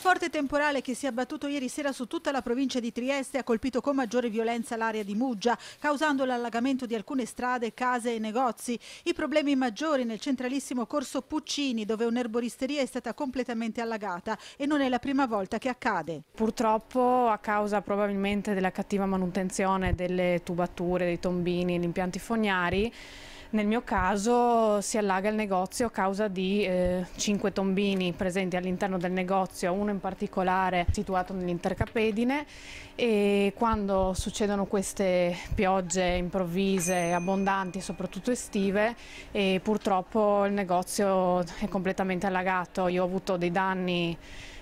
forte temporale che si è abbattuto ieri sera su tutta la provincia di Trieste ha colpito con maggiore violenza l'area di Muggia, causando l'allagamento di alcune strade, case e negozi. I problemi maggiori nel centralissimo corso Puccini, dove un'erboristeria è stata completamente allagata e non è la prima volta che accade. Purtroppo, a causa probabilmente della cattiva manutenzione delle tubature, dei tombini, gli impianti fognari, nel mio caso si allaga il negozio a causa di eh, 5 tombini presenti all'interno del negozio, uno in particolare situato nell'Intercapedine e quando succedono queste piogge improvvise, abbondanti, soprattutto estive, purtroppo il negozio è completamente allagato. Io ho avuto dei danni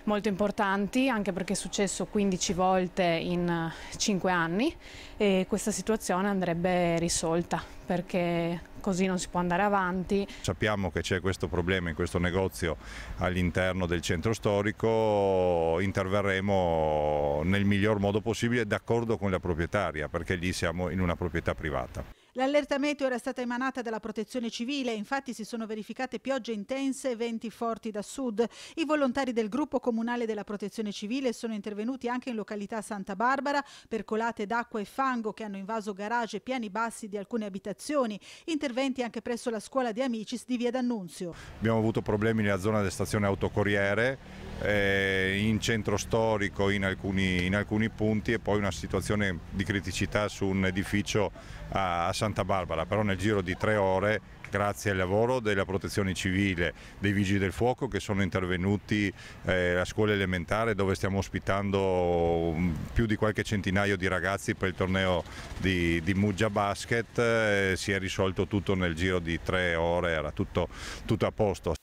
molto importanti anche perché è successo 15 volte in 5 anni e questa situazione andrebbe risolta perché così non si può andare avanti. Sappiamo che c'è questo problema in questo negozio all'interno del centro storico, interverremo nel miglior modo possibile d'accordo con la proprietaria perché lì siamo in una proprietà privata. L'allerta meteo era stata emanata dalla protezione civile, infatti si sono verificate piogge intense e venti forti da sud. I volontari del gruppo comunale della protezione civile sono intervenuti anche in località Santa Barbara per colate d'acqua e fango che hanno invaso garage e piani bassi di alcune abitazioni, interventi anche presso la scuola di Amicis di Via D'Annunzio. Abbiamo avuto problemi nella zona delle stazione autocorriere eh, in centro storico in alcuni, in alcuni, punti e poi una situazione di criticità su un edificio a, a Santa Barbara, però nel giro di tre ore grazie al lavoro della protezione civile, dei vigili del fuoco che sono intervenuti eh, scuola elementare dove stiamo ospitando mm, più di qualche centinaio di ragazzi per il torneo di, di Muggia Basket, eh, si è risolto tutto nel giro di tre ore, era tutto, tutto a posto.